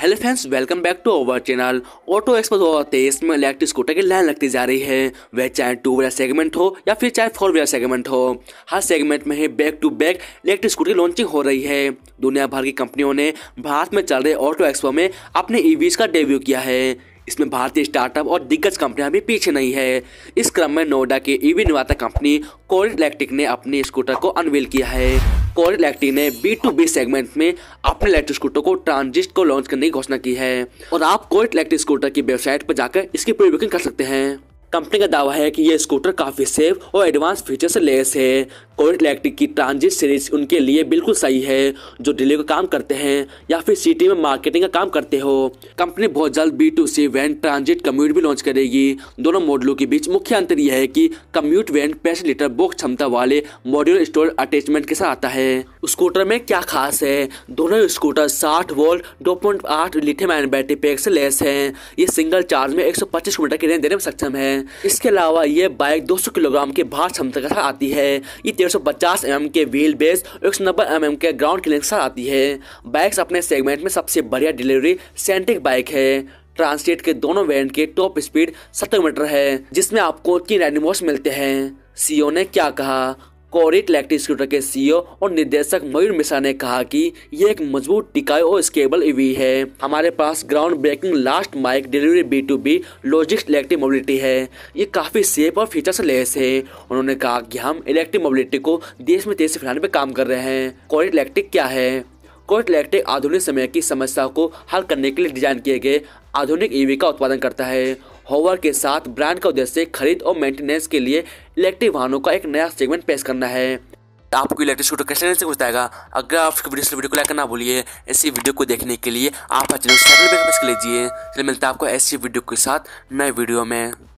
hello friends welcome back to our channel auto expo दो हज़ार तेईस में इलेक्ट्रिक स्कूटर की लाइन लगती जा रही है वह चाहे टू व्हीलर सेगमेंट हो या फिर चाहे फोर व्हीलर सेगमेंट हो हर सेगमेंट में ही back to back electric scooter की लॉन्चिंग हो रही है दुनिया भर की कंपनियों ने भारत में चल रहे ऑटो एक्सपो में अपने ईवीज e का डेब्यू किया है इसमें भारतीय स्टार्टअप और दिग्गज कंपनियां भी पीछे नहीं है इस क्रम में नोएडा के ईवी e निर्माता कंपनी कोरिड इलेक्ट्रिक ने अपनी स्कूटर को अनवील किया है कोर इलेक्ट्रिक ने बी टू बी सेगमेंट में अपने इलेक्ट्रिक स्कूटर को ट्रांजिस्ट को लॉन्च करने की घोषणा की है और आप कोर इलेक्ट्रिक स्कूटर की वेबसाइट पर जाकर इसकी प्री बुकिंग कर सकते हैं कंपनी का दावा है कि ये स्कूटर काफी सेफ और एडवांस फीचर से लेस है और इलेक्ट्रिक की ट्रांजिट सीरीज उनके लिए बिल्कुल सही है जो डिले का काम करते हैं या फिर सिटी में मार्केटिंग का काम करते हो कंपनी बहुत जल्द B to C van Transit Commute भी लॉन्च करेगी दोनों मॉडलों के बीच मुख्य अंतर यह है कि कम्यूट वैन पैंसठ लीटर बोक क्षमता वाले मॉड्यूल स्टोर अटैचमेंट के साथ आता है स्कूटर में क्या खास है दोनों स्कूटर साठ वोल्ट दो पॉइंट आठ लिथियम आयन बैटरी पैक से लेस है ये सिंगल चार्ज में एक सौ पच्चीस किलोमीटर की रेंज देने में सक्षम है इसके अलावा ये बाइक दो सौ किलोग्राम के भार क्षमता के साथ आती है ये सौ पचास एम के व्हील बेस एक सौ नब्बे एम के ग्राउंड क्लियर साथ आती है बाइक्स अपने सेगमेंट में सबसे बढ़िया डिलीवरी सेंटिक बाइक है ट्रांसलेट के दोनों वेरिएंट के टॉप स्पीड सत्तर मीटर है जिसमें आपको तीन एनिमोस मिलते हैं सीओ ने क्या कहा कोरिट इलेक्ट्रिक स्कूटर के सीईओ और निदेशक मयूर मिश्रा ने कहा कि ये एक मजबूत टिकाई और स्केबल ईवी e है हमारे पास ground breaking last mile delivery B to B logistics electric mobility है ये काफ़ी सेफ और फीचर से लेस है उन्होंने कहा कि हम इलेक्ट्रिक मोबिलिटी को देश में तेजी फैलाने पर काम कर रहे हैं कोरिट इलेक्ट्रिक क्या है कोर्ट इलेक्ट्रिक आधुनिक समय की समस्या को हल करने के लिए डिजाइन किए गए आधुनिक ईवी का उत्पादन करता है होवर के साथ ब्रांड का उद्देश्य खरीद और मेंटेनेंस के लिए इलेक्ट्रिक वाहनों का एक नया सेगमेंट पेश करना है तो आपको इलेक्ट्रिक स्कूटर कैसे लेने से बताएगा अगर आप वीडियो वीडियो को लाइक करना भूलिए ऐसी वीडियो को देखने के लिए आप चैनल सब्सक्राइब कर लीजिए चलिए मिलता है आपको ऐसी वीडियो के साथ नए वीडियो में